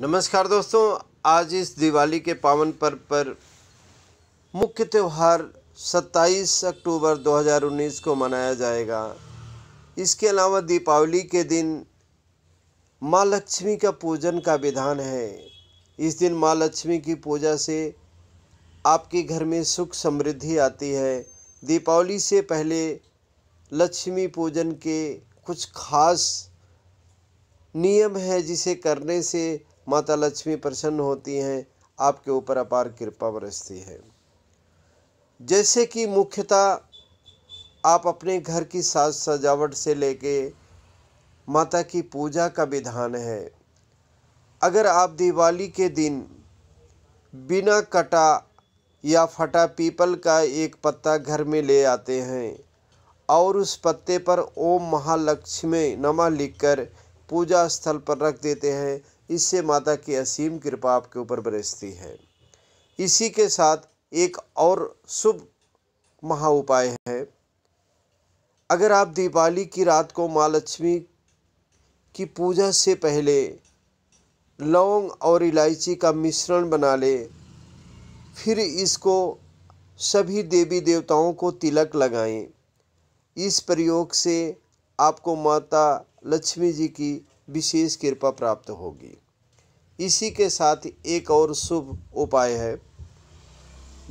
नमस्कार दोस्तों आज इस दिवाली के पावन पर्व पर मुख्य त्यौहार 27 अक्टूबर 2019 को मनाया जाएगा इसके अलावा दीपावली के दिन माँ लक्ष्मी का पूजन का विधान है इस दिन माँ लक्ष्मी की पूजा से आपके घर में सुख समृद्धि आती है दीपावली से पहले लक्ष्मी पूजन के कुछ खास नियम है जिसे करने से माता लक्ष्मी प्रसन्न होती हैं आपके ऊपर अपार कृपा बरसती है जैसे कि मुख्यतः आप अपने घर की साज सजावट से लेके माता की पूजा का विधान है अगर आप दिवाली के दिन बिना कटा या फटा पीपल का एक पत्ता घर में ले आते हैं और उस पत्ते पर ओम महालक्ष्मी नमा लिखकर पूजा स्थल पर रख देते हैं इससे माता की असीम कृपा आपके ऊपर बरसती है इसी के साथ एक और शुभ महा उपाय है अगर आप दीपावली की रात को माँ लक्ष्मी की पूजा से पहले लौंग और इलायची का मिश्रण बना ले फिर इसको सभी देवी देवताओं को तिलक लगाएं इस प्रयोग से आपको माता लक्ष्मी जी की विशेष कृपा प्राप्त होगी इसी के साथ एक और शुभ उपाय है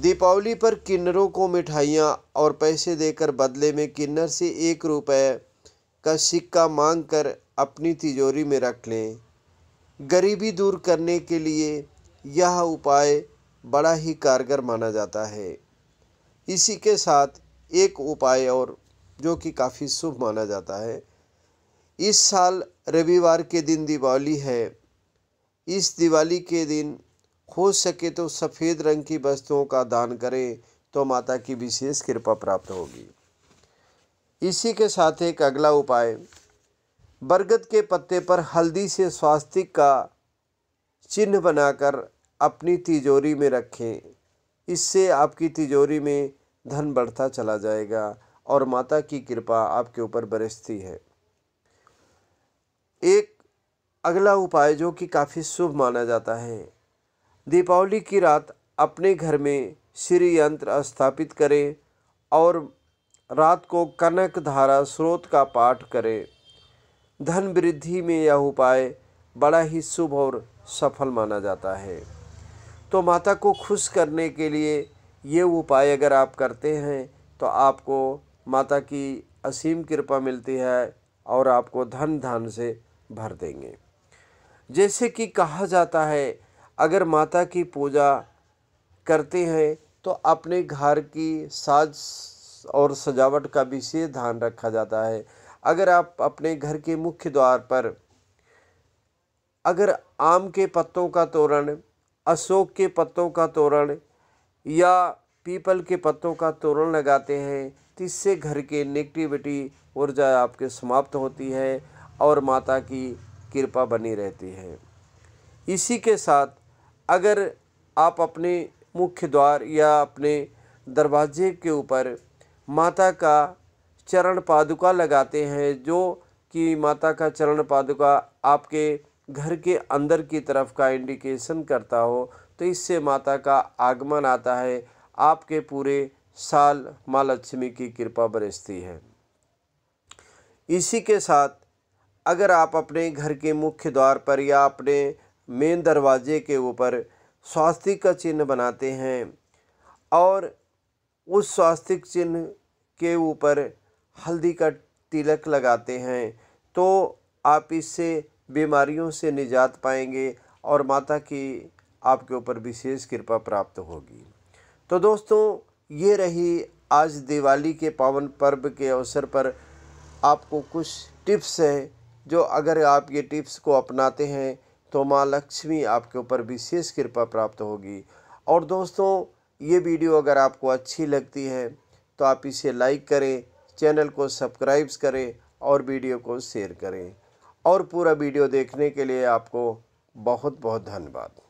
दीपावली पर किन्नरों को मिठाइयाँ और पैसे देकर बदले में किन्नर से एक रुपये का सिक्का मांगकर अपनी तिजोरी में रख लें गरीबी दूर करने के लिए यह उपाय बड़ा ही कारगर माना जाता है इसी के साथ एक उपाय और जो कि काफ़ी शुभ माना जाता है इस साल रविवार के दिन दिवाली है इस दिवाली के दिन हो सके तो सफ़ेद रंग की वस्तुओं का दान करें तो माता की विशेष कृपा प्राप्त होगी इसी के साथ एक अगला उपाय बरगद के पत्ते पर हल्दी से स्वास्तिक का चिन्ह बनाकर अपनी तिजोरी में रखें इससे आपकी तिजोरी में धन बढ़ता चला जाएगा और माता की कृपा आपके ऊपर बरसती है एक अगला उपाय जो कि काफ़ी शुभ माना जाता है दीपावली की रात अपने घर में श्री यंत्र स्थापित करें और रात को कनक धारा स्रोत का पाठ करें धन वृद्धि में यह उपाय बड़ा ही शुभ और सफल माना जाता है तो माता को खुश करने के लिए ये उपाय अगर आप करते हैं तो आपको माता की असीम कृपा मिलती है और आपको धन धान से भर देंगे जैसे कि कहा जाता है अगर माता की पूजा करते हैं तो अपने घर की साज और सजावट का विशेष ध्यान रखा जाता है अगर आप अपने घर के मुख्य द्वार पर अगर आम के पत्तों का तोरण अशोक के पत्तों का तोरण या पीपल के पत्तों का तोरण लगाते हैं तो इससे घर के नेगेटिविटी ऊर्जा आपके समाप्त होती है और माता की कृपा बनी रहती है इसी के साथ अगर आप अपने मुख्य द्वार या अपने दरवाजे के ऊपर माता का चरण पादुका लगाते हैं जो कि माता का चरण पादुका आपके घर के अंदर की तरफ का इंडिकेशन करता हो तो इससे माता का आगमन आता है आपके पूरे साल माँ लक्ष्मी की कृपा बरसती है इसी के साथ अगर आप अपने घर के मुख्य द्वार पर या अपने मेन दरवाजे के ऊपर स्वास्तिक का चिन्ह बनाते हैं और उस स्वास्तिक चिन्ह के ऊपर हल्दी का तिलक लगाते हैं तो आप इससे बीमारियों से निजात पाएंगे और माता की आपके ऊपर विशेष कृपा प्राप्त होगी तो दोस्तों ये रही आज दिवाली के पावन पर्व के अवसर पर आपको कुछ टिप्स हैं जो अगर आप ये टिप्स को अपनाते हैं तो माँ लक्ष्मी आपके ऊपर विशेष कृपा प्राप्त होगी और दोस्तों ये वीडियो अगर आपको अच्छी लगती है तो आप इसे लाइक करें चैनल को सब्सक्राइब करें और वीडियो को शेयर करें और पूरा वीडियो देखने के लिए आपको बहुत बहुत धन्यवाद